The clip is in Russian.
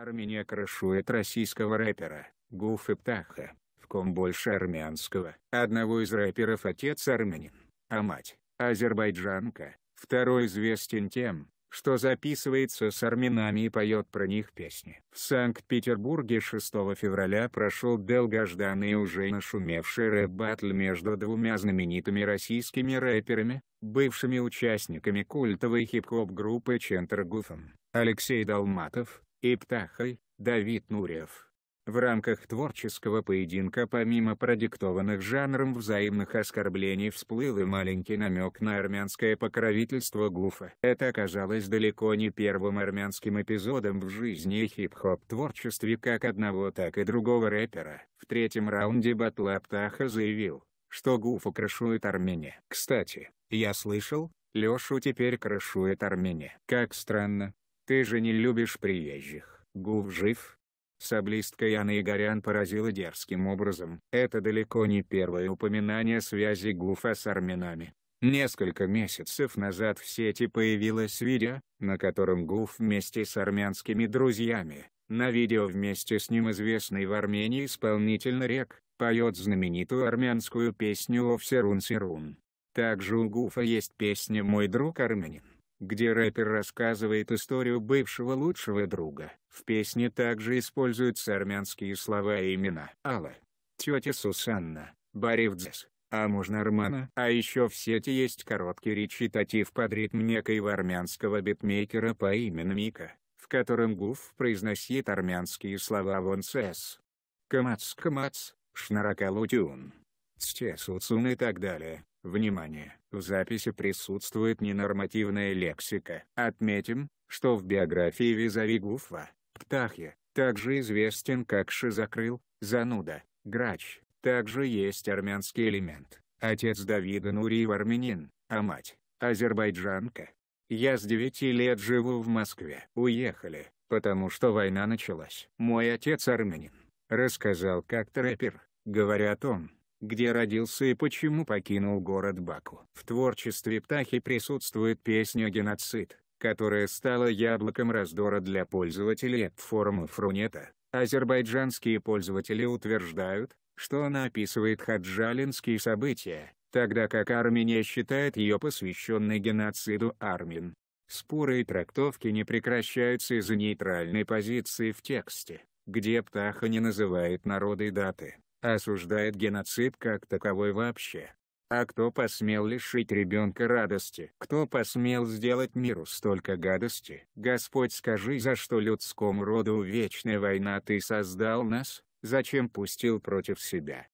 Армения крышует российского рэпера, Гуф и Птаха, в ком больше армянского. Одного из рэперов отец армянин, а мать – азербайджанка. Второй известен тем, что записывается с армянами и поет про них песни. В Санкт-Петербурге 6 февраля прошел долгожданный и уже нашумевший рэп батл между двумя знаменитыми российскими рэперами, бывшими участниками культовой хип-хоп группы Чентр Гуфом, Алексей Долматов, и Птахой Давид Нурев. В рамках творческого поединка помимо продиктованных жанром взаимных оскорблений всплыл и маленький намек на армянское покровительство Гуфа. Это оказалось далеко не первым армянским эпизодом в жизни и хип-хоп творчестве как одного так и другого рэпера. В третьем раунде батла Птаха заявил, что Гуфа крышует Армения. Кстати, я слышал, Лешу теперь крышует Армения. Как странно, ты же не любишь приезжих. Гув жив. Саблистка Яна Игорян поразила дерзким образом. Это далеко не первое упоминание связи Гуфа с армянами. Несколько месяцев назад в сети появилось видео, на котором Гуф вместе с армянскими друзьями, на видео вместе с ним известный в Армении исполнитель Рек, поет знаменитую армянскую песню «Овсерун серун Также у Гуфа есть песня «Мой друг армянин» где рэпер рассказывает историю бывшего лучшего друга. В песне также используются армянские слова и имена. Алла, тетя Сусанна, Баривдзес, а Амуж Армана. А еще в сети есть короткий речитатив под ритм некоего армянского битмейкера по имени Мика, в котором Гуф произносит армянские слова вонсес. Камац-камац, шнаракалутюн, стесуцун и так далее. Внимание! В записи присутствует ненормативная лексика. Отметим, что в биографии Визави Гуфва, Птахи, также известен как Шизакрыл, Зануда, Грач, также есть армянский элемент. Отец Давида Нуриев армянин, а мать – азербайджанка. Я с девяти лет живу в Москве. Уехали, потому что война началась. Мой отец армянин. Рассказал как трэпер, о том где родился и почему покинул город Баку. В творчестве Птахи присутствует песня «Геноцид», которая стала яблоком раздора для пользователей форума Фрунета. Азербайджанские пользователи утверждают, что она описывает хаджалинские события, тогда как Армения считает ее посвященной геноциду армин. Споры и трактовки не прекращаются из-за нейтральной позиции в тексте, где Птаха не называет народы даты осуждает геноцид как таковой вообще. А кто посмел лишить ребенка радости? Кто посмел сделать миру столько гадости? Господь скажи, за что людскому роду вечная война ты создал нас, зачем пустил против себя?